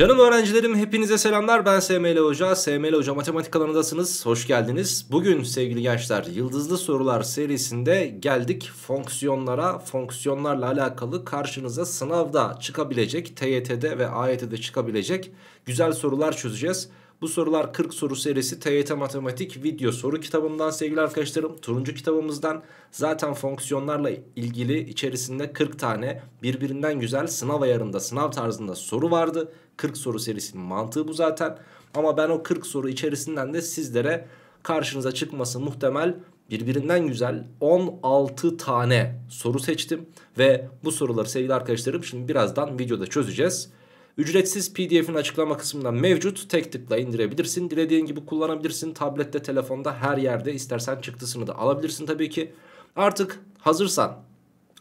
Canım öğrencilerim hepinize selamlar ben SML Hoca. SML Hoca matematik alanındasınız. Hoş geldiniz. Bugün sevgili gençler yıldızlı sorular serisinde geldik fonksiyonlara. Fonksiyonlarla alakalı karşınıza sınavda çıkabilecek TYT'de ve AYT'de çıkabilecek güzel sorular çözeceğiz. Bu sorular 40 soru serisi TYT Matematik video soru kitabımdan sevgili arkadaşlarım. Turuncu kitabımızdan zaten fonksiyonlarla ilgili içerisinde 40 tane birbirinden güzel sınav ayarında sınav tarzında soru vardı. 40 soru serisinin mantığı bu zaten. Ama ben o 40 soru içerisinden de sizlere karşınıza çıkması muhtemel birbirinden güzel 16 tane soru seçtim. Ve bu soruları sevgili arkadaşlarım şimdi birazdan videoda çözeceğiz. Ücretsiz pdf'in açıklama kısmında mevcut. Tek tıkla indirebilirsin. Dilediğin gibi kullanabilirsin. Tablette, telefonda, her yerde istersen çıktısını da alabilirsin tabii ki. Artık hazırsan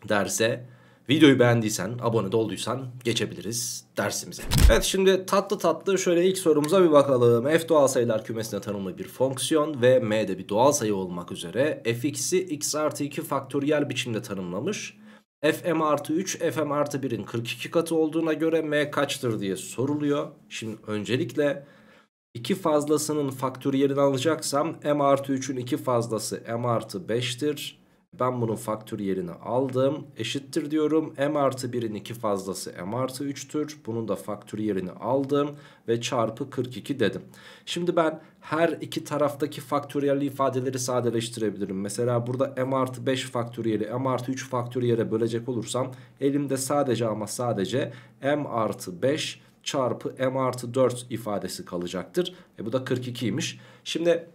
derse Videoyu beğendiysen, abone de olduysan geçebiliriz dersimize. Evet şimdi tatlı tatlı şöyle ilk sorumuza bir bakalım. F doğal sayılar kümesine tanımlı bir fonksiyon ve m'de bir doğal sayı olmak üzere fx'i x artı 2 faktöriyel biçimde tanımlamış. fm artı 3, fm artı 1'in 42 katı olduğuna göre m kaçtır diye soruluyor. Şimdi öncelikle 2 fazlasının faktöriyelini alacaksam m artı 3'ün 2 fazlası m artı 5'tir. Ben bunun faktöriyelini aldım. Eşittir diyorum. M artı 1'in 2 fazlası M artı 3'tür. Bunun da faktöriyelini aldım. Ve çarpı 42 dedim. Şimdi ben her iki taraftaki faktöriyel ifadeleri sadeleştirebilirim. Mesela burada M artı 5 faktöriyeli M artı 3 faktöriyele bölecek olursam elimde sadece ama sadece M artı 5 çarpı m artı 4 ifadesi kalacaktır. E bu da 42'ymiş. Şimdi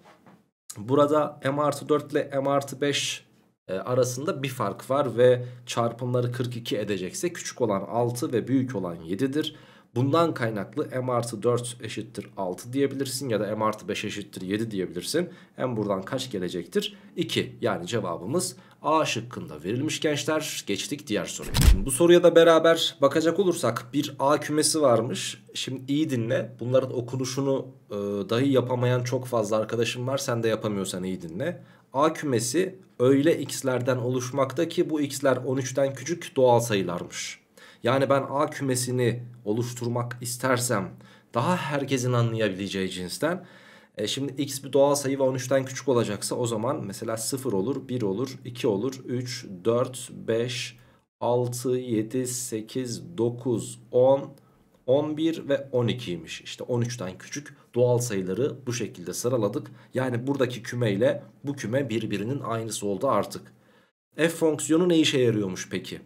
burada m artı 4 ile m artı 5 e, arasında bir fark var ve çarpımları 42 edecekse küçük olan 6 ve büyük olan 7'dir. Bundan kaynaklı m artı 4 eşittir 6 diyebilirsin ya da m artı 5 eşittir 7 diyebilirsin. M buradan kaç gelecektir? 2 yani cevabımız A şıkkında verilmiş gençler. Geçtik diğer soruya. Şimdi bu soruya da beraber bakacak olursak bir A kümesi varmış. Şimdi iyi dinle bunların okunuşunu e, dahi yapamayan çok fazla arkadaşım var sen de yapamıyorsan iyi dinle. A kümesi öyle x'lerden oluşmakta ki bu x'ler 13'ten küçük doğal sayılarmış. Yani ben A kümesini oluşturmak istersem daha herkesin anlayabileceği cinsten e şimdi x bir doğal sayı ve 13'ten küçük olacaksa o zaman mesela 0 olur, 1 olur, 2 olur, 3, 4, 5, 6, 7, 8, 9, 10, 11 ve 12'ymiş. İşte 13'ten küçük doğal sayıları bu şekilde sıraladık. Yani buradaki küme ile bu küme birbirinin aynısı oldu artık. F fonksiyonu ne işe yarıyormuş peki?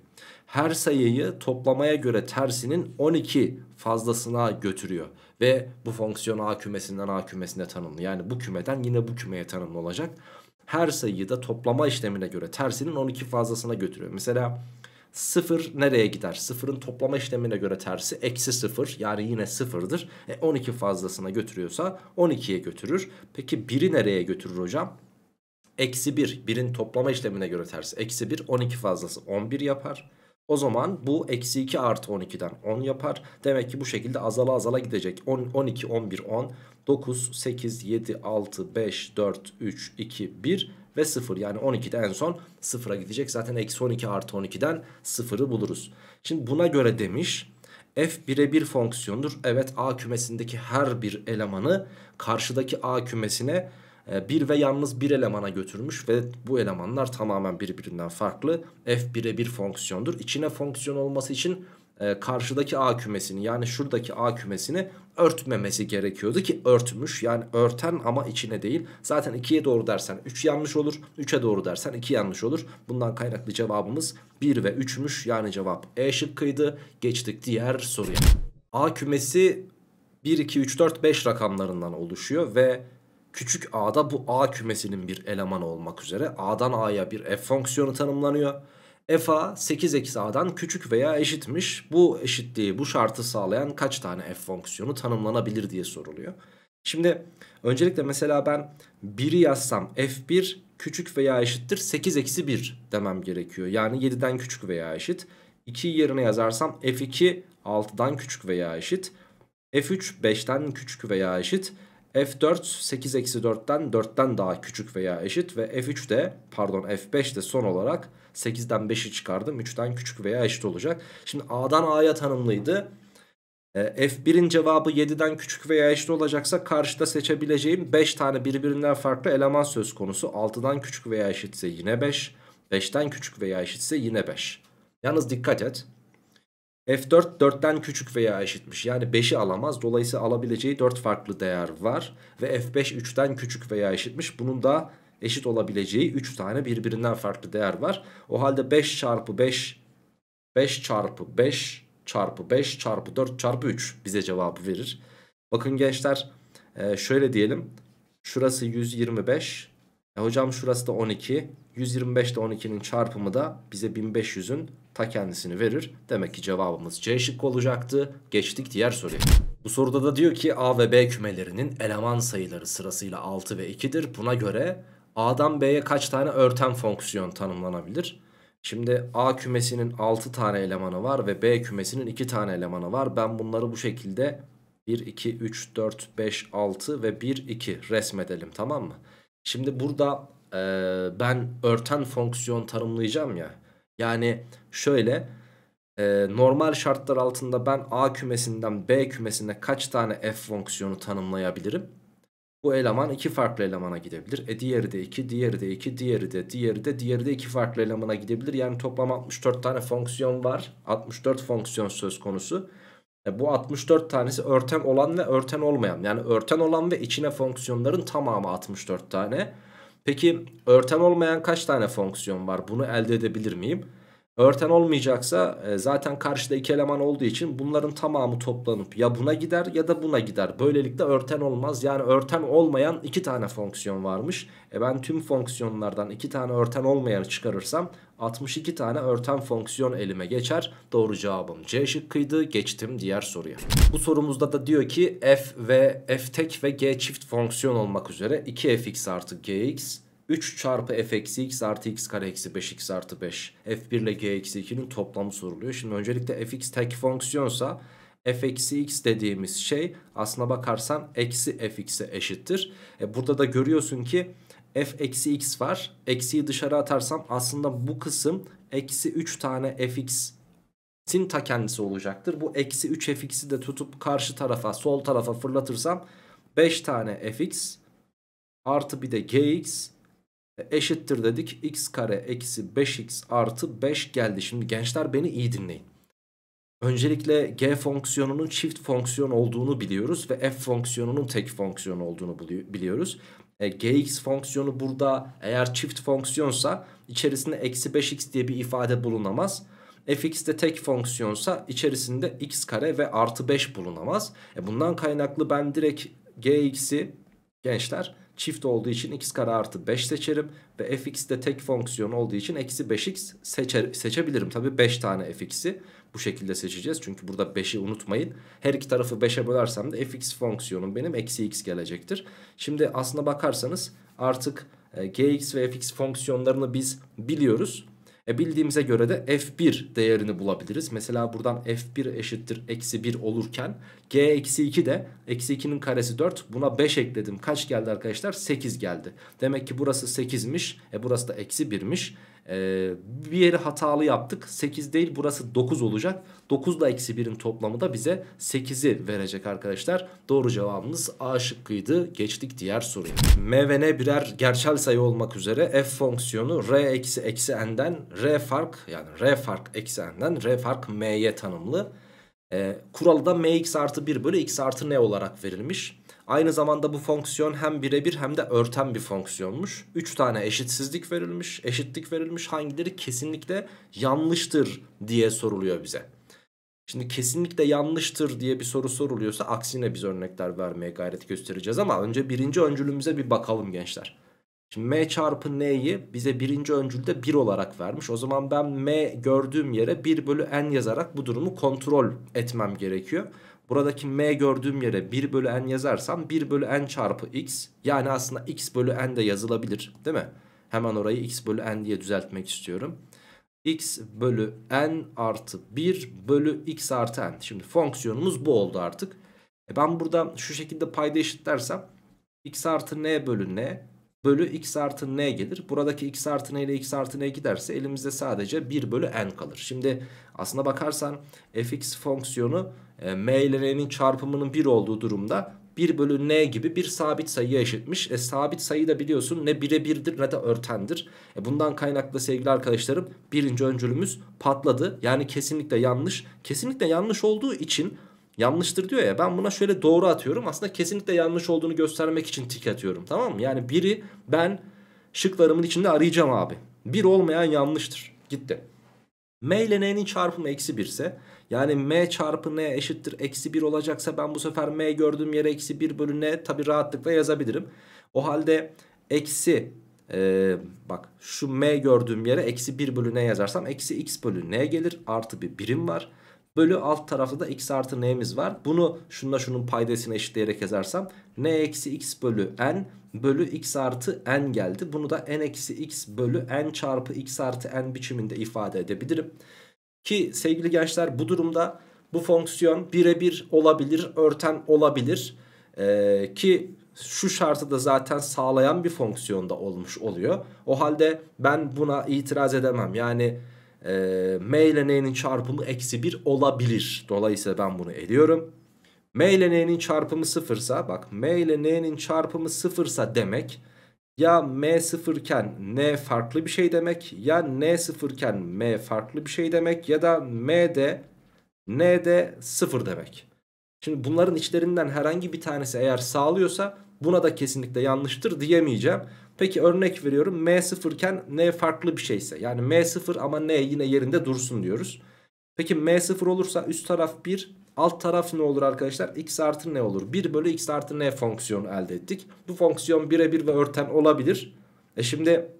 Her sayıyı toplamaya göre tersinin 12 fazlasına götürüyor. Ve bu fonksiyon A kümesinden A kümesine tanımlı. Yani bu kümeden yine bu kümeye tanımlı olacak. Her sayıyı da toplama işlemine göre tersinin 12 fazlasına götürüyor. Mesela 0 nereye gider? 0'ın toplama işlemine göre tersi eksi 0 yani yine 0'dır. E 12 fazlasına götürüyorsa 12'ye götürür. Peki 1'i nereye götürür hocam? Eksi 1 1'in toplama işlemine göre tersi eksi 1 12 fazlası 11 yapar. O zaman bu eksi 2 artı 12'den 10 yapar. Demek ki bu şekilde azala azala gidecek. 10, 12, 11, 10, 9, 8, 7, 6, 5, 4, 3, 2, 1 ve 0 yani 12'de en son 0'a gidecek. Zaten eksi 12 artı 12'den 0'ı buluruz. Şimdi buna göre demiş f birebir fonksiyondur. Evet a kümesindeki her bir elemanı karşıdaki a kümesine e, bir ve yalnız bir elemana götürmüş ve bu elemanlar tamamen birbirinden farklı. F birebir fonksiyondur. İçine fonksiyon olması için e, karşıdaki A kümesini yani şuradaki A kümesini örtmemesi gerekiyordu ki örtmüş. Yani örten ama içine değil. Zaten 2'ye doğru dersen 3 yanlış olur. 3'e doğru dersen 2 yanlış olur. Bundan kaynaklı cevabımız 1 ve 3'müş. Yani cevap E şıkkıydı. Geçtik diğer soruya. A kümesi 1, 2, 3, 4, 5 rakamlarından oluşuyor ve küçük a'da bu a kümesinin bir elemanı olmak üzere a'dan a'ya bir f fonksiyonu tanımlanıyor f a 8 eksi a'dan küçük veya eşitmiş. Bu eşitliği bu şartı sağlayan kaç tane f fonksiyonu tanımlanabilir diye soruluyor. Şimdi öncelikle mesela ben 1'i yazsam f1 küçük veya eşittir 8 eksi 1 demem gerekiyor. Yani 7'den küçük veya eşit. 2 yerine yazarsam f2 6'dan küçük veya eşit. f3 5'ten küçük veya eşit. F4 8-4'ten 4'ten daha küçük veya eşit ve F3 de pardon F5 de son olarak 8'den 5'i çıkardım 3'ten küçük veya eşit olacak. Şimdi A'dan A'ya tanımlıydı. E, F1'in cevabı 7'den küçük veya eşit olacaksa karşıda seçebileceğim 5 tane birbirinden farklı eleman söz konusu. 6'dan küçük veya eşitse yine 5, 5'ten küçük veya eşitse yine 5. Yalnız dikkat et F4 4'ten küçük veya eşitmiş. Yani 5'i alamaz. Dolayısıyla alabileceği 4 farklı değer var. Ve F5 3'ten küçük veya eşitmiş. Bunun da eşit olabileceği 3 tane birbirinden farklı değer var. O halde 5 çarpı 5 5 çarpı 5 çarpı 5 çarpı 4 çarpı 3 bize cevabı verir. Bakın gençler e, şöyle diyelim. Şurası 125. E hocam şurası da 12. 125 ile 12'nin çarpımı da bize 1500'ün ta kendisini verir. Demek ki cevabımız C şıkkı olacaktı. Geçtik diğer soruya. Bu soruda da diyor ki A ve B kümelerinin eleman sayıları sırasıyla 6 ve 2'dir. Buna göre A'dan B'ye kaç tane örten fonksiyon tanımlanabilir? Şimdi A kümesinin 6 tane elemanı var ve B kümesinin 2 tane elemanı var. Ben bunları bu şekilde 1, 2, 3, 4, 5, 6 ve 1, 2 resmedelim tamam mı? Şimdi burada e, ben örten fonksiyon tanımlayacağım ya. Yani şöyle e, normal şartlar altında ben A kümesinden B kümesine kaç tane f fonksiyonu tanımlayabilirim? Bu eleman iki farklı elemana gidebilir. E diğeri de iki, diğeri de iki, diğeri de, diğeri de, diğeri de iki farklı elemana gidebilir. Yani toplam 64 tane fonksiyon var. 64 fonksiyon söz konusu. E, bu 64 tanesi örten olan ve örten olmayan. Yani örten olan ve içine fonksiyonların tamamı 64 tane. Peki örten olmayan kaç tane fonksiyon var? Bunu elde edebilir miyim? Örten olmayacaksa e, zaten karşıda iki eleman olduğu için bunların tamamı toplanıp ya buna gider ya da buna gider. Böylelikle örten olmaz. Yani örten olmayan iki tane fonksiyon varmış. E ben tüm fonksiyonlardan iki tane örten olmayanı çıkarırsam 62 tane örten fonksiyon elime geçer. Doğru cevabım C şıkkıydı. Geçtim diğer soruya. Bu sorumuzda da diyor ki f ve f tek ve g çift fonksiyon olmak üzere 2fx artı gx 3 çarpı f eksi x artı x kare eksi 5 x artı 5 f1 ile g eksi 2'nin toplamı soruluyor. Şimdi öncelikle fx tek fonksiyonsa f eksi x dediğimiz şey aslına bakarsan eksi f x'e eşittir. E burada da görüyorsun ki f eksi x var. Eksiyi dışarı atarsam aslında bu kısım eksi 3 tane fx sin ta kendisi olacaktır. Bu eksi 3 fx'i de tutup karşı tarafa sol tarafa fırlatırsam 5 tane fx artı bir de gx eşittir dedik. x kare eksi 5x artı 5 geldi. Şimdi gençler beni iyi dinleyin. Öncelikle g fonksiyonunun çift fonksiyon olduğunu biliyoruz ve f fonksiyonunun tek fonksiyon olduğunu biliyoruz. E, gx fonksiyonu burada eğer çift fonksiyonsa içerisinde eksi 5x diye bir ifade bulunamaz. fx de tek fonksiyonsa içerisinde x kare ve artı 5 bulunamaz. E, bundan kaynaklı ben direkt gx'i gençler Çift olduğu için x kare artı 5 seçerim. Ve fx de tek fonksiyon olduğu için eksi 5x seçer, seçebilirim. Tabi 5 tane fx'i bu şekilde seçeceğiz. Çünkü burada 5'i unutmayın. Her iki tarafı 5'e bölersem de fx fonksiyonum benim eksi x gelecektir. Şimdi aslına bakarsanız artık e, gx ve fx fonksiyonlarını biz biliyoruz. E bildiğimize göre de f1 değerini bulabiliriz. Mesela buradan f1 eşittir eksi 1 olurken g eksi 2 de eksi 2'nin karesi 4 buna 5 ekledim. Kaç geldi arkadaşlar? 8 geldi. Demek ki burası 8'miş e burası da eksi 1'miş. Ee, bir yeri hatalı yaptık. 8 değil burası 9 olacak. 9 ile eksi 1'in toplamı da bize 8'i verecek arkadaşlar. Doğru cevabımız A şıkkıydı. Geçtik diğer soruya. M ve N birer gerçel sayı olmak üzere f fonksiyonu r eksi eksi n'den r fark yani r fark eksi n'den r fark m'ye tanımlı. Ee, kuralı da mx artı 1 bölü x artı n olarak verilmiş. Aynı zamanda bu fonksiyon hem birebir hem de örten bir fonksiyonmuş. 3 tane eşitsizlik verilmiş, eşitlik verilmiş hangileri kesinlikle yanlıştır diye soruluyor bize. Şimdi kesinlikle yanlıştır diye bir soru soruluyorsa aksine biz örnekler vermeye gayret göstereceğiz ama önce birinci öncülümüze bir bakalım gençler. Şimdi m çarpı n'yi bize birinci öncülde 1 olarak vermiş. O zaman ben m gördüğüm yere 1 bölü n yazarak bu durumu kontrol etmem gerekiyor. Buradaki m gördüğüm yere 1 bölü n yazarsam 1 bölü n çarpı x. Yani aslında x bölü n de yazılabilir değil mi? Hemen orayı x bölü n diye düzeltmek istiyorum. x bölü n artı 1 bölü x artı n. Şimdi fonksiyonumuz bu oldu artık. E ben burada şu şekilde payda eşitlersem x artı n bölü n bölü x artı n gelir. Buradaki x artı n ile x artı n giderse elimizde sadece 1 bölü n kalır. Şimdi aslına bakarsan fx fonksiyonu e, m ile n'nin çarpımının 1 olduğu durumda 1 bölü n gibi bir sabit sayıya eşitmiş. E, sabit sayı da biliyorsun ne bire birdir ne de örtendir. E, bundan kaynaklı sevgili arkadaşlarım birinci öncülümüz patladı. Yani kesinlikle yanlış. Kesinlikle yanlış olduğu için yanlıştır diyor ya ben buna şöyle doğru atıyorum. Aslında kesinlikle yanlış olduğunu göstermek için tik atıyorum tamam mı? Yani biri ben şıklarımın içinde arayacağım abi. Bir olmayan yanlıştır. Gitti. M ile N'nin çarpımı eksi 1 ise yani M çarpı N eşittir eksi 1 olacaksa ben bu sefer M gördüğüm yere eksi 1 bölü N tabi rahatlıkla yazabilirim. O halde eksi ee, bak şu M gördüğüm yere eksi 1 bölü N yazarsam eksi X bölü N gelir artı bir birim var. Bölü alt tarafta da x artı n'miz var. Bunu şununla şunun paydasını eşitleyerek yazarsam n eksi x bölü n bölü x artı n geldi. Bunu da n eksi x bölü n çarpı x artı n biçiminde ifade edebilirim. Ki sevgili gençler bu durumda bu fonksiyon birebir olabilir, örten olabilir. Ee, ki şu şartı da zaten sağlayan bir fonksiyonda olmuş oluyor. O halde ben buna itiraz edemem. Yani e, M ile N'nin çarpımı eksi 1 olabilir. Dolayısıyla ben bunu ediyorum. M ile N'nin çarpımı sıfırsa bak M ile N'nin çarpımı sıfırsa demek ya M sıfırken N farklı bir şey demek ya N sıfırken M farklı bir şey demek ya da M de N de sıfır demek. Şimdi bunların içlerinden herhangi bir tanesi eğer sağlıyorsa buna da kesinlikle yanlıştır diyemeyeceğim. Peki örnek veriyorum m sıfırken N farklı bir şeyse. Yani m sıfır ama N yine yerinde dursun diyoruz. Peki m sıfır olursa üst taraf 1 alt taraf ne olur arkadaşlar? X artı N olur. 1 bölü X artı N fonksiyonu elde ettik. Bu fonksiyon birebir ve örten olabilir. E şimdi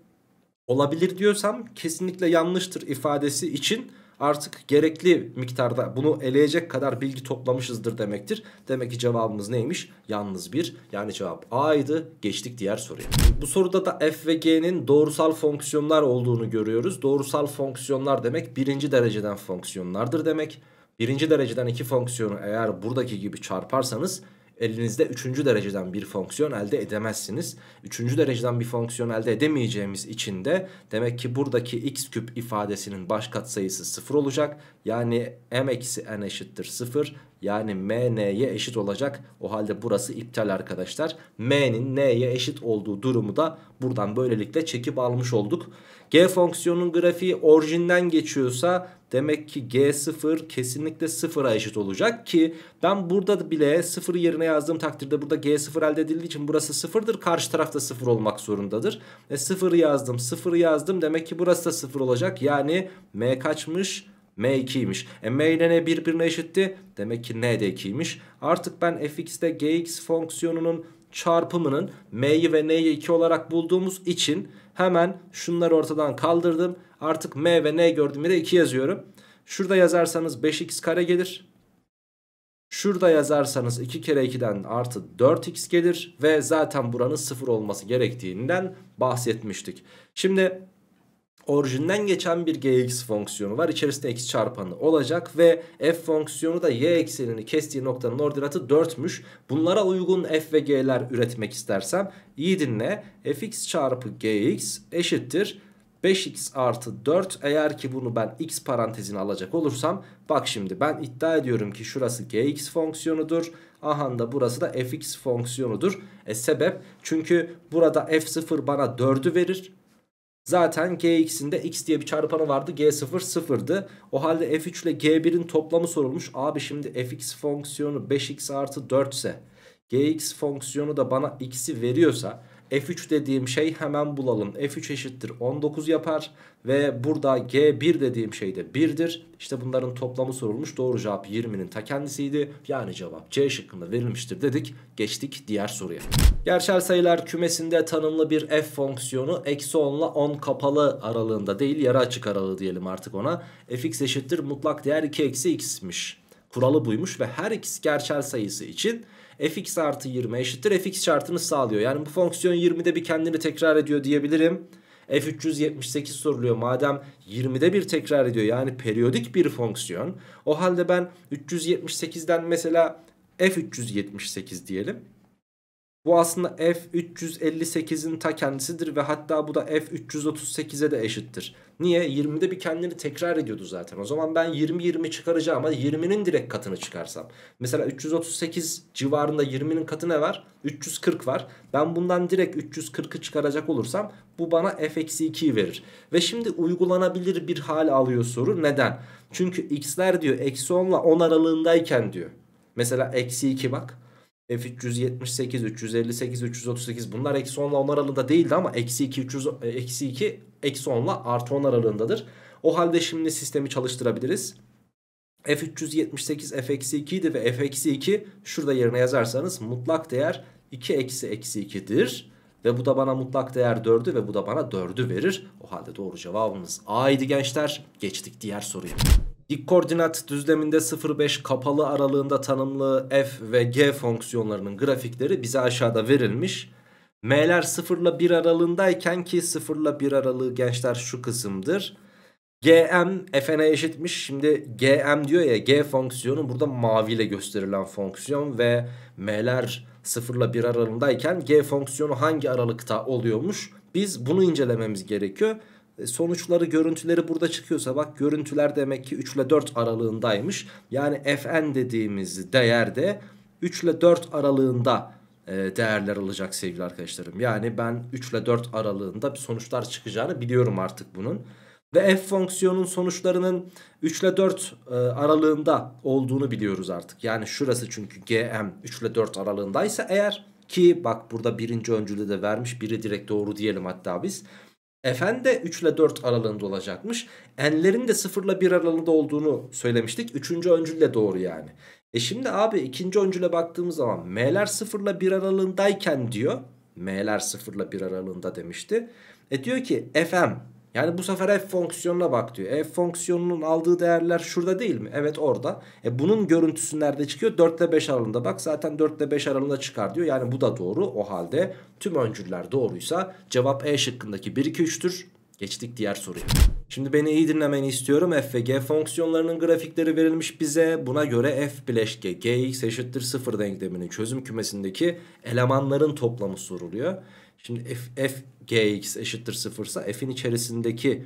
olabilir diyorsam kesinlikle yanlıştır ifadesi için artık gerekli miktarda bunu eleyecek kadar bilgi toplamışızdır demektir. Demek ki cevabımız neymiş? Yalnız bir yani cevap A'ydı. Geçtik diğer soruya. Bu soruda da f ve g'nin doğrusal fonksiyonlar olduğunu görüyoruz. Doğrusal fonksiyonlar demek birinci dereceden fonksiyonlardır demek. Birinci dereceden iki fonksiyonu eğer buradaki gibi çarparsanız elinizde üçüncü dereceden bir fonksiyon elde edemezsiniz. Üçüncü dereceden bir fonksiyon elde edemeyeceğimiz için de demek ki buradaki x küp ifadesinin baş katsayısı sıfır olacak. Yani m eksi n eşittir sıfır. Yani m n'ye eşit olacak. O halde burası iptal arkadaşlar. m'nin n'ye eşit olduğu durumu da buradan böylelikle çekip almış olduk. G fonksiyonun grafiği orijinden geçiyorsa Demek ki G0 kesinlikle sıfıra eşit olacak ki ben burada bile sıfır yerine yazdığım takdirde burada G0 elde edildiği için burası sıfırdır. Karşı tarafta sıfır olmak zorundadır. E sıfırı yazdım sıfırı yazdım demek ki burası da sıfır olacak. Yani M kaçmış? M2'ymiş. E M ile N birbirine eşitti. Demek ki N de 2'ymiş. Artık ben fx'te gx fonksiyonunun çarpımının m'yi ve n'yi 2 olarak bulduğumuz için hemen şunları ortadan kaldırdım. Artık m ve n gördüğümü de 2 yazıyorum. Şurada yazarsanız 5x kare gelir. Şurada yazarsanız 2 kere 2'den artı 4x gelir ve zaten buranın 0 olması gerektiğinden bahsetmiştik. Şimdi orijinden geçen bir gx fonksiyonu var. İçerisinde x çarpanı olacak ve f fonksiyonu da y eksenini kestiği noktanın ordinatı 4'müş. Bunlara uygun f ve g'ler üretmek istersem iyi dinle. fx çarpı gx eşittir 5x artı 4 eğer ki bunu ben x parantezine alacak olursam bak şimdi ben iddia ediyorum ki şurası gx fonksiyonudur. Aha da burası da fx fonksiyonudur. E sebep çünkü burada f0 bana 4'ü verir. Zaten G2'sinde x diye bir çarpanı vardı. G0 sıfırdı. O halde F3 ile G1'in toplamı sorulmuş. Abi şimdi Fx fonksiyonu 5x artı 4 ise Gx fonksiyonu da bana x'i veriyorsa F3 dediğim şey hemen bulalım. F3 eşittir 19 yapar ve burada G1 dediğim şey de 1'dir. İşte bunların toplamı sorulmuş. Doğru cevap 20'nin ta kendisiydi. Yani cevap C şıkkında verilmiştir dedik. Geçtik diğer soruya. Gerçel sayılar kümesinde tanımlı bir f fonksiyonu eksi 10 ile 10 kapalı aralığında değil yarı açık aralığı diyelim artık ona. fx eşittir mutlak değer 2 eksi x'miş. Kuralı buymuş ve her x gerçel sayısı için fx artı 20 eşittir fx şartını sağlıyor. Yani bu fonksiyon 20'de bir kendini tekrar ediyor diyebilirim. F378 soruluyor. Madem 20'de bir tekrar ediyor yani periyodik bir fonksiyon. O halde ben 378'den mesela F378 diyelim. Bu aslında F358'in ta kendisidir ve hatta bu da F338'e de eşittir. Niye? 20'de bir kendini tekrar ediyordu zaten. O zaman ben 20-20 çıkaracağım ama 20'nin direkt katını çıkarsam. Mesela 338 civarında 20'nin katı ne var? 340 var. Ben bundan direkt 340'ı çıkaracak olursam bu bana F-2'yi verir. Ve şimdi uygulanabilir bir hal alıyor soru. Neden? Çünkü x'ler diyor eksi 10 ile 10 aralığındayken diyor. Mesela eksi 2 bak. F378, 358, 338 bunlar eksi 10 ile 10 aralığında değildi ama eksi 2, 300, e, eksi 2, eksi 10 ile artı 10 aralığındadır. O halde şimdi sistemi çalıştırabiliriz. F378 F-2 idi ve F-2 şurada yerine yazarsanız mutlak değer 2 eksi eksi 2'dir. Ve bu da bana mutlak değer 4'ü ve bu da bana 4'ü verir. O halde doğru cevabımız A idi gençler. Geçtik diğer soruya. İlk koordinat düzleminde 0,5 kapalı aralığında tanımlı f ve g fonksiyonlarının grafikleri bize aşağıda verilmiş. M'ler 0 ile 1 aralığındayken ki 0 ile 1 aralığı gençler şu kısımdır. Gm fn'e eşitmiş. Şimdi gm diyor ya g fonksiyonu burada maviyle gösterilen fonksiyon ve m'ler 0 ile 1 aralığındayken g fonksiyonu hangi aralıkta oluyormuş? Biz bunu incelememiz gerekiyor. E, sonuçları görüntüleri burada çıkıyorsa bak görüntüler demek ki 3 ile 4 aralığındaymış. Yani fn dediğimiz değerde 3 ile 4 aralığında e, değerler alacak sevgili arkadaşlarım. Yani ben 3 ile 4 aralığında bir sonuçlar çıkacağını biliyorum artık bunun. Ve f fonksiyonun sonuçlarının 3 ile 4 e, aralığında olduğunu biliyoruz artık. Yani şurası çünkü gm 3 ile 4 aralığındaysa eğer ki bak burada birinci öncülü de vermiş biri direkt doğru diyelim hatta biz. Fn de 3 ile 4 aralığında olacakmış. N'lerin de 0 ile 1 aralığında olduğunu söylemiştik. Üçüncü öncülle doğru yani. E şimdi abi ikinci öncüle baktığımız zaman M'ler 0 ile 1 aralığındayken diyor. M'ler 0 ile 1 aralığında demişti. E diyor ki Fm yani bu sefer f fonksiyonuna bak diyor. F fonksiyonunun aldığı değerler şurada değil mi? Evet orada. E bunun görüntüsü nerede çıkıyor? 4 ile 5 aralığında bak zaten 4 ile 5 aralığında çıkar diyor. Yani bu da doğru. O halde tüm öncüller doğruysa cevap E şıkkındaki 1 2 3'tür. Geçtik diğer soruya. Şimdi beni iyi dinlemeni istiyorum. F ve G fonksiyonlarının grafikleri verilmiş bize. Buna göre F bileşke Gx eşittir 0 denkleminin çözüm kümesindeki elemanların toplamı soruluyor. Şimdi f, f gx eşittir sıfırsa f'in içerisindeki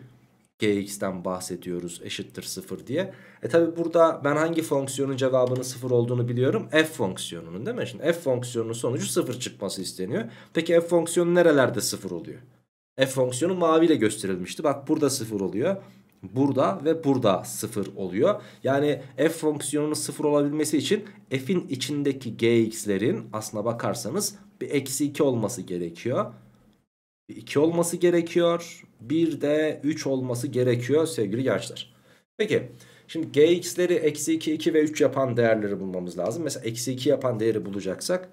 gx'ten bahsediyoruz eşittir 0 diye. E tabi burada ben hangi fonksiyonun cevabının 0 olduğunu biliyorum. F fonksiyonunun değil mi? Şimdi f fonksiyonunun sonucu 0 çıkması isteniyor. Peki f fonksiyonu nerelerde 0 oluyor? F fonksiyonu maviyle gösterilmişti. Bak burada 0 oluyor. Burada ve burada 0 oluyor. Yani f fonksiyonunun 0 olabilmesi için f'in içindeki gx'lerin aslına bakarsanız bir eksi 2 olması gerekiyor. 2 olması gerekiyor. Bir de 3 olması gerekiyor sevgili gençler. Peki şimdi gx'leri eksi 2, 2 ve 3 yapan değerleri bulmamız lazım. Mesela eksi 2 yapan değeri bulacaksak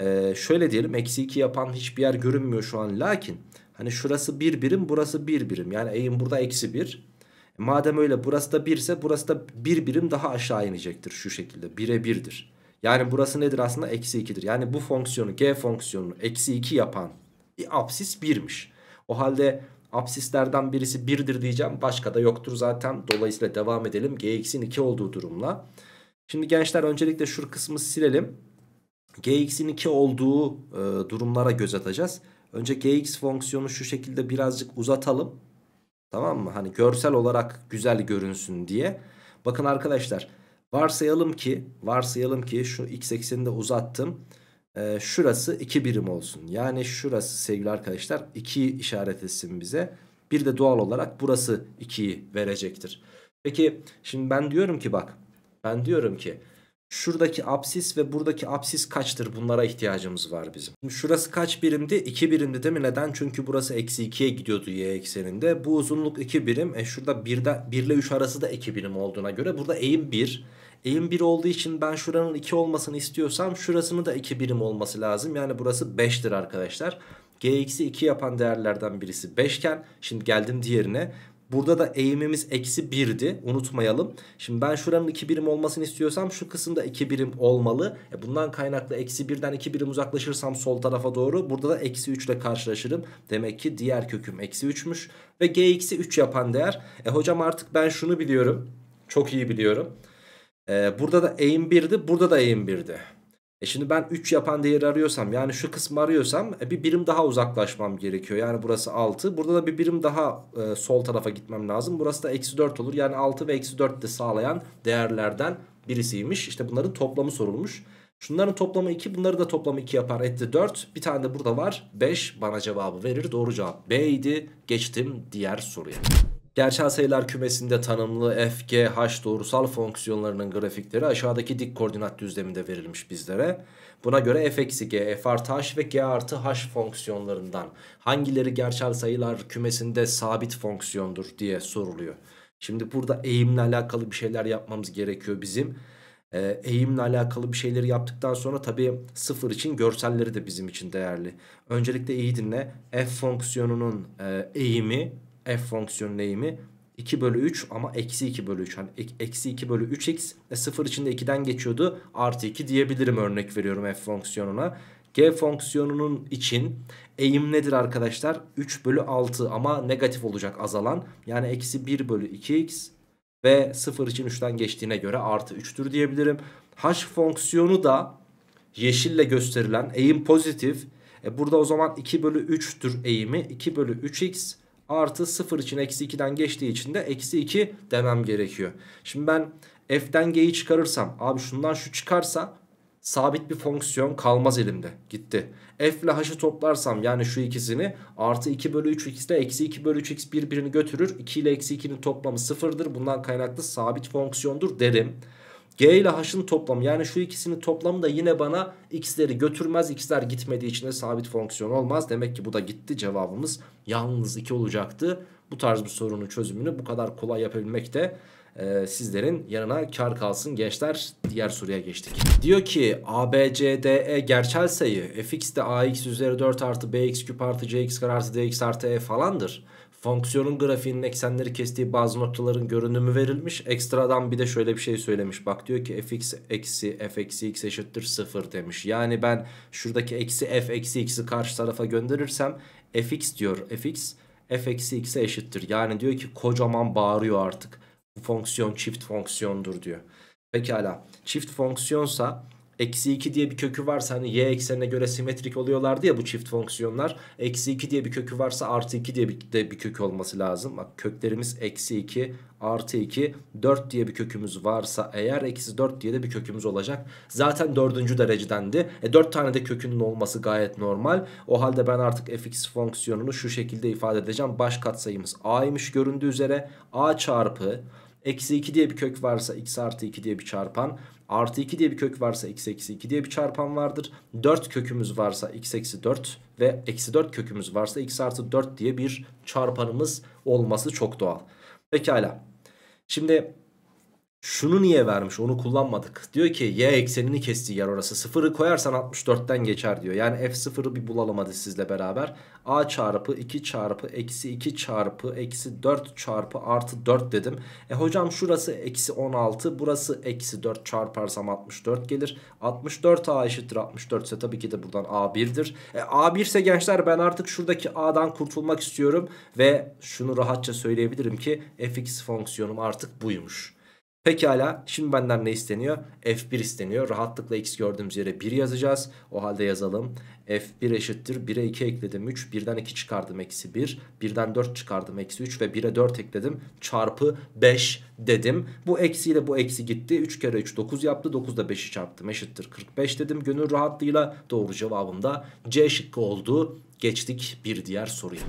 ee, şöyle diyelim eksi 2 yapan hiçbir yer görünmüyor şu an. Lakin hani şurası 1 bir birim burası 1 bir birim. Yani eğim burada eksi 1. E, madem öyle burası da 1 ise burası da 1 bir birim daha aşağı inecektir şu şekilde. 1'e 1'dir. Yani burası nedir aslında? Eksi 2'dir. Yani bu fonksiyonu g fonksiyonunu eksi 2 yapan bir apsis 1'miş. O halde apsislerden birisi 1'dir diyeceğim. Başka da yoktur zaten. Dolayısıyla devam edelim. g gx'in 2 olduğu durumla. Şimdi gençler öncelikle şu kısmı silelim. G gx'in 2 olduğu e, durumlara göz atacağız. Önce gx fonksiyonu şu şekilde birazcık uzatalım. Tamam mı? Hani görsel olarak güzel görünsün diye. Bakın arkadaşlar Varsayalım ki varsayalım ki şu x eksenini de uzattım. Ee, şurası 2 birim olsun. Yani şurası sevgili arkadaşlar 2 işaret etsin bize. Bir de doğal olarak burası 2'yi verecektir. Peki şimdi ben diyorum ki bak ben diyorum ki şuradaki apsis ve buradaki apsis kaçtır? Bunlara ihtiyacımız var bizim. Şimdi şurası kaç birimdi? 2 birimdi değil mi? Neden? Çünkü burası eksi 2'ye gidiyordu y ekseninde. Bu uzunluk 2 birim. E şurada 1, de, 1 ile 3 arası da 2 birim olduğuna göre burada eğim 1. Eğim 1 olduğu için ben şuranın 2 olmasını istiyorsam şurasını da 2 birim olması lazım. Yani burası 5'tir arkadaşlar. Gx'i 2 yapan değerlerden birisi 5 iken şimdi geldim diğerine. Burada da eğimimiz eksi 1'di unutmayalım. Şimdi ben şuranın 2 birim olmasını istiyorsam şu kısımda 2 birim olmalı. E bundan kaynaklı eksi 1'den 2 birim uzaklaşırsam sol tarafa doğru burada da eksi 3 ile karşılaşırım. Demek ki diğer köküm eksi 3'müş ve gx'i 3 yapan değer. E hocam artık ben şunu biliyorum çok iyi biliyorum. Ee, burada da eğim 1'di. Burada da eğim 1'di. E şimdi ben 3 yapan değeri arıyorsam yani şu kısmı arıyorsam e, bir birim daha uzaklaşmam gerekiyor. Yani burası 6. Burada da bir birim daha e, sol tarafa gitmem lazım. Burası da eksi 4 olur. Yani 6 ve eksi 4 de sağlayan değerlerden birisiymiş. İşte bunların toplamı sorulmuş. Şunların toplamı 2 bunları da toplamı 2 yapar etti 4. Bir tane de burada var 5 bana cevabı verir. Doğru cevap B idi. Geçtim diğer soruya. Gerçel sayılar kümesinde tanımlı f, g, h doğrusal fonksiyonlarının grafikleri aşağıdaki dik koordinat düzleminde verilmiş bizlere. Buna göre f eksi g, f artı h ve g artı h fonksiyonlarından hangileri gerçel sayılar kümesinde sabit fonksiyondur diye soruluyor. Şimdi burada eğimle alakalı bir şeyler yapmamız gerekiyor bizim. E, eğimle alakalı bir şeyleri yaptıktan sonra tabii sıfır için görselleri de bizim için değerli. Öncelikle iyi dinle. F fonksiyonunun e, eğimi f fonksiyonu eğimi 2 bölü 3 ama eksi 2 bölü 3. Hani eksi 2 bölü 3x e 0 içinde 2'den geçiyordu. Artı 2 diyebilirim örnek veriyorum f fonksiyonuna. G fonksiyonunun için eğim nedir arkadaşlar? 3 bölü 6 ama negatif olacak azalan. Yani eksi 1 bölü 2x ve 0 için 3'ten geçtiğine göre artı 3'tür diyebilirim. H fonksiyonu da yeşille gösterilen eğim pozitif. E burada o zaman 2 bölü 3'tür eğimi. 2 bölü 3x artı 0 için eksi 2'den geçtiği için de eksi 2 demem gerekiyor. Şimdi ben f'den g'yi çıkarırsam abi şundan şu çıkarsa sabit bir fonksiyon kalmaz elimde gitti. F ile h'ı toplarsam yani şu ikisini artı 2 bölü 3 x ile eksi 2 bölü 3 x birbirini götürür. 2 ile eksi 2'nin toplamı sıfırdır bundan kaynaklı sabit fonksiyondur derim. G ile H'ın toplamı yani şu ikisini toplamı da yine bana x'leri götürmez. X'ler gitmediği için de sabit fonksiyon olmaz. Demek ki bu da gitti cevabımız yalnız 2 olacaktı. Bu tarz bir sorunun çözümünü bu kadar kolay yapabilmek de e, sizlerin yanına kar kalsın gençler. Diğer soruya geçtik. Diyor ki ABCDE gerçel sayı fx de ax üzeri 4 artı bx küp artı cx kare artı dx artı e falandır. Fonksiyonun grafiğinin eksenleri kestiği bazı noktaların görünümü verilmiş. Ekstradan bir de şöyle bir şey söylemiş. Bak diyor ki fx eksi f eksi x eşittir 0 demiş. Yani ben şuradaki eksi f eksi x'i karşı tarafa gönderirsem fx diyor fx f eksi x'e eşittir. Yani diyor ki kocaman bağırıyor artık fonksiyon çift fonksiyondur diyor. Pekala çift fonksiyonsa Eksi 2 diye bir kökü varsa hani y eksenine göre simetrik oluyorlardı ya bu çift fonksiyonlar. Eksi 2 diye bir kökü varsa artı 2 diye bir, de bir kök olması lazım. Bak köklerimiz eksi 2 artı 2 4 diye bir kökümüz varsa eğer eksi 4 diye de bir kökümüz olacak. Zaten 4. derecedendi. E, 4 tane de kökünün olması gayet normal. O halde ben artık fx fonksiyonunu şu şekilde ifade edeceğim. Baş katsayımız a'ymış göründüğü üzere a çarpı eksi 2 diye bir kök varsa x artı 2 diye bir çarpan Artı 2 diye bir kök varsa x eksi 2 diye bir çarpan vardır. 4 kökümüz varsa x eksi 4 ve eksi 4 kökümüz varsa x artı 4 diye bir çarpanımız olması çok doğal. Pekala. Şimdi şunu niye vermiş onu kullanmadık. Diyor ki y eksenini kesti yer orası. Sıfırı koyarsan 64'ten geçer diyor. Yani f sıfırı bir bulalım hadi sizle beraber. a çarpı 2 çarpı eksi 2 çarpı eksi 4 çarpı artı 4 dedim. E hocam şurası eksi 16 burası eksi 4 çarparsam 64 gelir. 64 a eşittir 64 ise tabii ki de buradan a 1'dir. E a1 ise gençler ben artık şuradaki a'dan kurtulmak istiyorum. Ve şunu rahatça söyleyebilirim ki fx fonksiyonum artık buymuş. Pekala şimdi benden ne isteniyor? F1 isteniyor. Rahatlıkla x gördüğümüz yere 1 yazacağız. O halde yazalım. F1 eşittir. 1'e 2 ekledim 3. 1'den 2 çıkardım eksi 1. 1'den 4 çıkardım eksi 3. Ve 1'e 4 ekledim. Çarpı 5 dedim. Bu eksiyle bu eksi gitti. 3 kere 3 9 yaptı. 9 da 5'i çarptım eşittir. 45 dedim. Gönül rahatlığıyla doğru cevabım da C şıkkı oldu. Geçtik bir diğer soruya.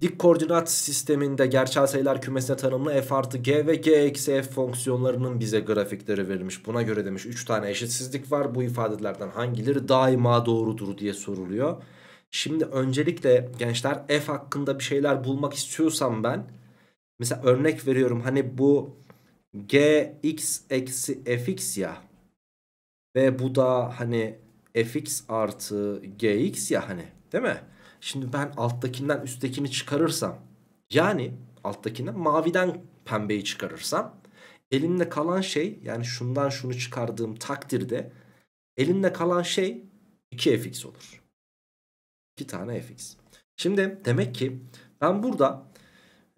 Dik koordinat sisteminde gerçel sayılar kümesine tanımlı f artı g ve g eksi f fonksiyonlarının bize grafikleri verilmiş. Buna göre demiş 3 tane eşitsizlik var. Bu ifadelerden hangileri daima doğrudur diye soruluyor. Şimdi öncelikle gençler f hakkında bir şeyler bulmak istiyorsam ben mesela örnek veriyorum hani bu gx eksi fx ya ve bu da hani fx artı gx ya hani değil mi? Şimdi ben alttakinden üsttekini çıkarırsam yani alttakinden maviden pembeyi çıkarırsam elimde kalan şey yani şundan şunu çıkardığım takdirde elimde kalan şey 2fx olur. 2 tane fx. Şimdi demek ki ben burada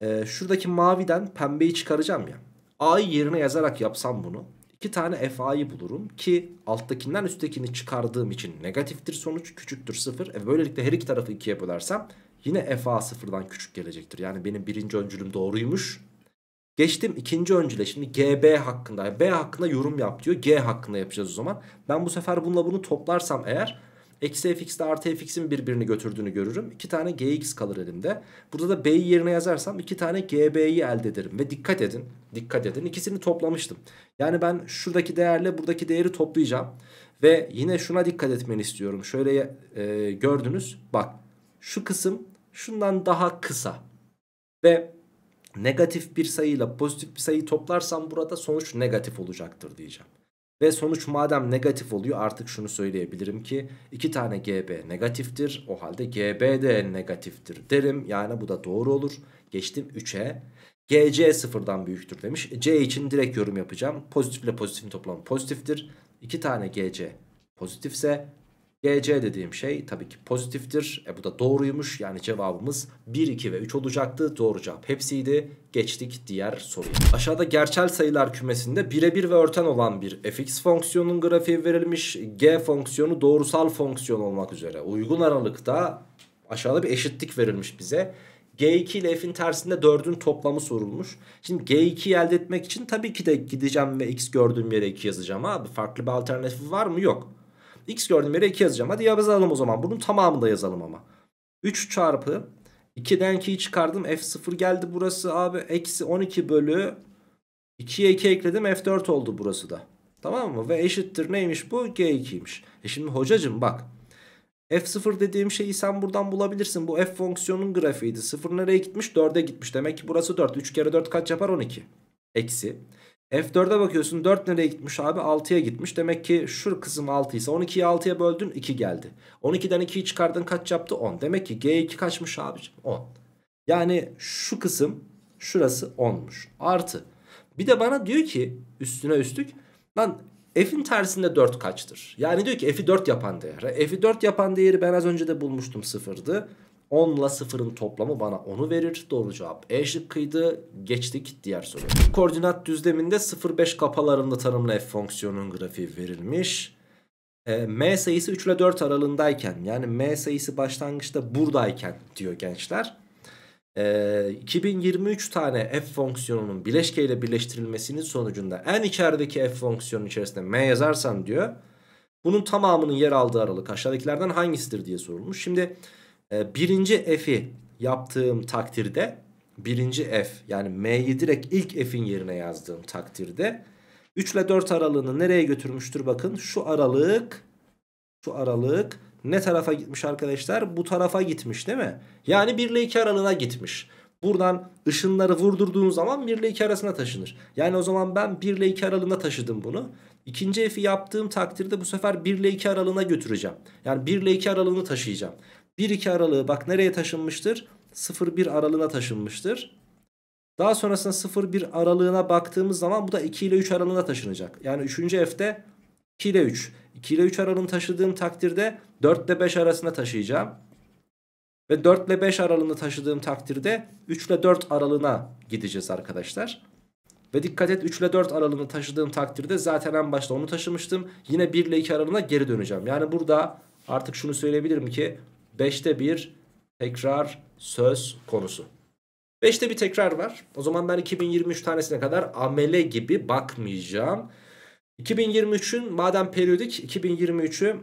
e, şuradaki maviden pembeyi çıkaracağım ya. A'yı yerine yazarak yapsam bunu 2 tane FA'yı bulurum ki alttakinden üsttekini çıkardığım için negatiftir sonuç küçüktür 0. E böylelikle her iki tarafı 2'ye bölersem yine FA 0'dan küçük gelecektir. Yani benim birinci öncülüm doğruymuş. Geçtim ikinci öncüle şimdi GB hakkında e, B hakkında yorum yap diyor. G hakkında yapacağız o zaman. Ben bu sefer bununla bunu toplarsam eğer Eksi fx ile artı fx'in birbirini götürdüğünü görürüm. İki tane gx kalır elimde. Burada da b'yi yerine yazarsam iki tane gb'yi elde ederim. Ve dikkat edin. Dikkat edin. İkisini toplamıştım. Yani ben şuradaki değerle buradaki değeri toplayacağım. Ve yine şuna dikkat etmeni istiyorum. Şöyle e, gördünüz. Bak şu kısım şundan daha kısa. Ve negatif bir sayıyla pozitif bir sayı toplarsam burada sonuç negatif olacaktır diyeceğim. Ve sonuç madem negatif oluyor artık şunu söyleyebilirim ki iki tane GB negatiftir. O halde GB de negatiftir derim. Yani bu da doğru olur. Geçtim 3'e. GC sıfırdan büyüktür demiş. C için direkt yorum yapacağım. Pozitif ile pozitifin toplamı pozitiftir. 2 tane GC pozitifse GC dediğim şey tabii ki pozitiftir. E bu da doğruymuş. Yani cevabımız 1, 2 ve 3 olacaktı. Doğru cevap hepsiydi. Geçtik diğer soruya. Aşağıda gerçel sayılar kümesinde birebir ve örten olan bir fx fonksiyonun grafiği verilmiş. G fonksiyonu doğrusal fonksiyon olmak üzere. Uygun aralıkta aşağıda bir eşitlik verilmiş bize. G2 ile F'in tersinde 4'ün toplamı sorulmuş. Şimdi G2'yi elde etmek için tabii ki de gideceğim ve X gördüğüm yere 2 yazacağım abi. Farklı bir alternatif var mı? Yok. X gördüğüm yere 2 yazacağım. Hadi yazalım o zaman. Bunun tamamını da yazalım ama. 3 çarpı 2'den 2'yi çıkardım. F0 geldi burası abi. Eksi 12 bölü 2'ye 2 ekledim. F4 oldu burası da. Tamam mı? Ve eşittir neymiş bu? G2'ymiş. E şimdi hocacım bak. F0 dediğim şeyi sen buradan bulabilirsin. Bu f fonksiyonun grafiğiydi. 0 nereye gitmiş? 4'e gitmiş. Demek ki burası 4. 3 kere 4 kaç yapar? 12. Eksi. F4'e bakıyorsun 4 nereye gitmiş abi 6'ya gitmiş. Demek ki şu kısım 6 ise 12'yi 6'ya böldün 2 geldi. 12'den 2'yi çıkardın kaç yaptı 10. Demek ki G2 kaçmış abi 10. Yani şu kısım şurası 10'muş artı. Bir de bana diyor ki üstüne üstlük lan F'in tersinde 4 kaçtır? Yani diyor ki F'i 4 yapan değer. E, F'i 4 yapan değeri ben az önce de bulmuştum 0'dı. 10 ile 0'ın toplamı bana 10'u verir. Doğru cevap E şıkkıydı. Geçtik diğer soruya. Koordinat düzleminde 0-5 kapalarında tanımlı f fonksiyonunun grafiği verilmiş. E, M sayısı 3 ile 4 aralığındayken yani M sayısı başlangıçta buradayken diyor gençler. E, 2023 tane f fonksiyonunun bileşkeyle birleştirilmesinin sonucunda en içerideki f fonksiyonun içerisinde m yazarsan diyor. Bunun tamamının yer aldığı aralık aşağıdakilerden hangisidir diye sorulmuş. Şimdi ee, birinci f'i yaptığım takdirde birinci f yani m'yi direkt ilk f'in yerine yazdığım takdirde 3 ile 4 aralığını nereye götürmüştür bakın şu aralık şu aralık ne tarafa gitmiş arkadaşlar bu tarafa gitmiş değil mi yani 1 ile 2 aralığına gitmiş buradan ışınları vurdurduğun zaman 1 ile 2 arasına taşınır yani o zaman ben 1 ile 2 aralığına taşıdım bunu ikinci f'i yaptığım takdirde bu sefer 1 ile 2 aralığına götüreceğim yani 1 ile 2 aralığını taşıyacağım 1-2 aralığı bak nereye taşınmıştır? 0-1 aralığına taşınmıştır. Daha sonrasında 0-1 aralığına baktığımız zaman bu da 2 ile 3 aralığına taşınacak. Yani 3. F'de 2 ile 3. 2 ile 3 aralığını taşıdığım takdirde 4 ile 5 arasında taşıyacağım. Ve 4 ile 5 aralığını taşıdığım takdirde 3 ile 4 aralığına gideceğiz arkadaşlar. Ve dikkat et 3 ile 4 aralığını taşıdığım takdirde zaten en başta onu taşımıştım. Yine 1 ile 2 aralığına geri döneceğim. Yani burada artık şunu söyleyebilirim ki 5'te bir tekrar söz konusu. 5'te bir tekrar var. O zaman ben 2023 tanesine kadar amele gibi bakmayacağım. 2023'ün madem periyodik 2023'ü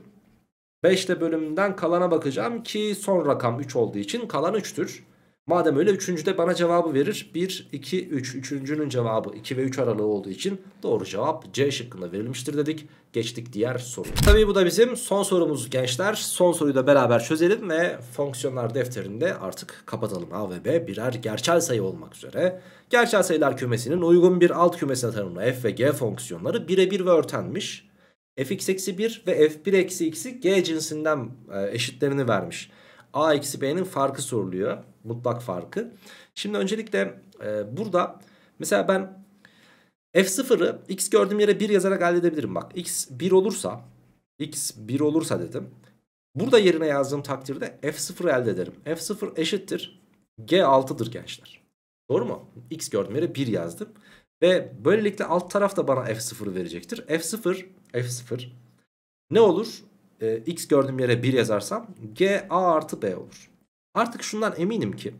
5'te bölümünden kalana bakacağım ki son rakam 3 olduğu için kalan 3'tür. Madem öyle üçüncü de bana cevabı verir. 1, 2, 3. Üçüncünün cevabı 2 ve 3 aralığı olduğu için doğru cevap C şıkkında verilmiştir dedik. Geçtik diğer soru Tabii bu da bizim son sorumuz gençler. Son soruyu da beraber çözelim ve fonksiyonlar defterinde artık kapatalım. A ve B birer gerçel sayı olmak üzere. Gerçel sayılar kümesinin uygun bir alt kümesine tanımlı f ve g fonksiyonları birebir ve örtenmiş. fx-1 ve f1-x'i g cinsinden e, eşitlerini vermiş. A eksi B'nin farkı soruluyor. Mutlak farkı. Şimdi öncelikle e, burada mesela ben F0'ı x gördüğüm yere 1 yazarak elde edebilirim. Bak x 1 olursa x 1 olursa dedim. Burada yerine yazdığım takdirde F0 elde ederim. F0 eşittir. G6'dır gençler. Doğru mu? X gördüğüm yere 1 yazdım. Ve böylelikle alt taraf da bana F0 verecektir. F0, F0 ne olur? e, x gördüğüm yere 1 yazarsam g a artı b olur. Artık şundan eminim ki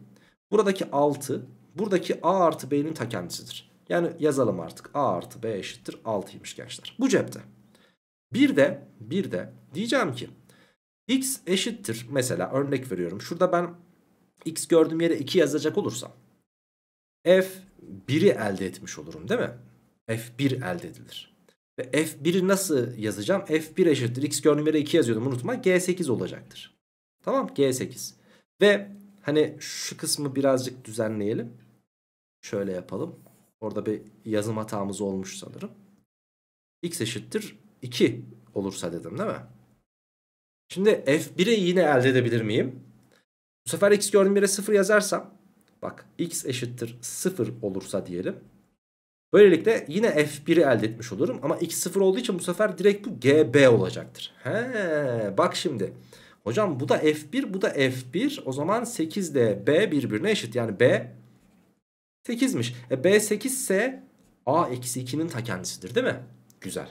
buradaki 6 buradaki a artı b'nin ta kendisidir. Yani yazalım artık a artı b eşittir 6'ymış gençler. Bu cepte. Bir de bir de diyeceğim ki x eşittir mesela örnek veriyorum. Şurada ben x gördüğüm yere 2 yazacak olursam f 1'i elde etmiş olurum değil mi? f1 elde edilir. F1'i nasıl yazacağım? F1 eşittir. X görünümleri 2 yazıyordum unutma. G8 olacaktır. Tamam G8. Ve hani şu kısmı birazcık düzenleyelim. Şöyle yapalım. Orada bir yazım hatamız olmuş sanırım. X eşittir 2 olursa dedim değil mi? Şimdi F1'i yine elde edebilir miyim? Bu sefer X görünümleri 0 yazarsam bak X eşittir 0 olursa diyelim. Böylelikle yine F1'i elde etmiş olurum. Ama X0 olduğu için bu sefer direkt bu GB olacaktır. He, bak şimdi. Hocam bu da F1 bu da F1. O zaman 8 de B birbirine eşit. Yani B 8'miş. E B 8 ise A-2'nin ta kendisidir değil mi? Güzel.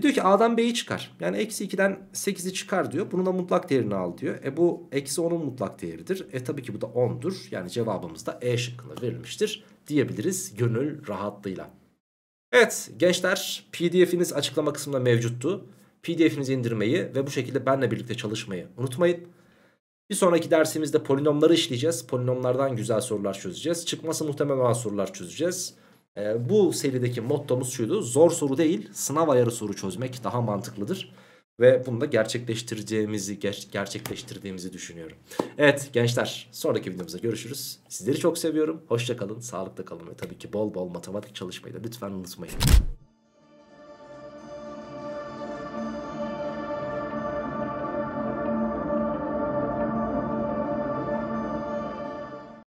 E diyor ki A'dan B'yi çıkar. Yani eksi 2'den 8'i çıkar diyor. Bunun da mutlak değerini al diyor. E bu eksi 10'un mutlak değeridir. E tabii ki bu da 10'dur. Yani cevabımız da E şıkkında verilmiştir diyebiliriz gönül rahatlığıyla. Evet gençler pdf'iniz açıklama kısmında mevcuttu. Pdf'inizi indirmeyi ve bu şekilde benle birlikte çalışmayı unutmayın. Bir sonraki dersimizde polinomları işleyeceğiz. Polinomlardan güzel sorular çözeceğiz. Çıkması muhtemel olan sorular çözeceğiz. E, bu serideki mottomuz şuydu. Zor soru değil sınav ayarı soru çözmek daha mantıklıdır. Ve bunu da gerçekleştireceğimizi, ger gerçekleştirdiğimizi düşünüyorum. Evet gençler sonraki videomuzda görüşürüz. Sizleri çok seviyorum. Hoşçakalın, sağlıkta kalın ve tabii ki bol bol matematik çalışmayı da lütfen unutmayın.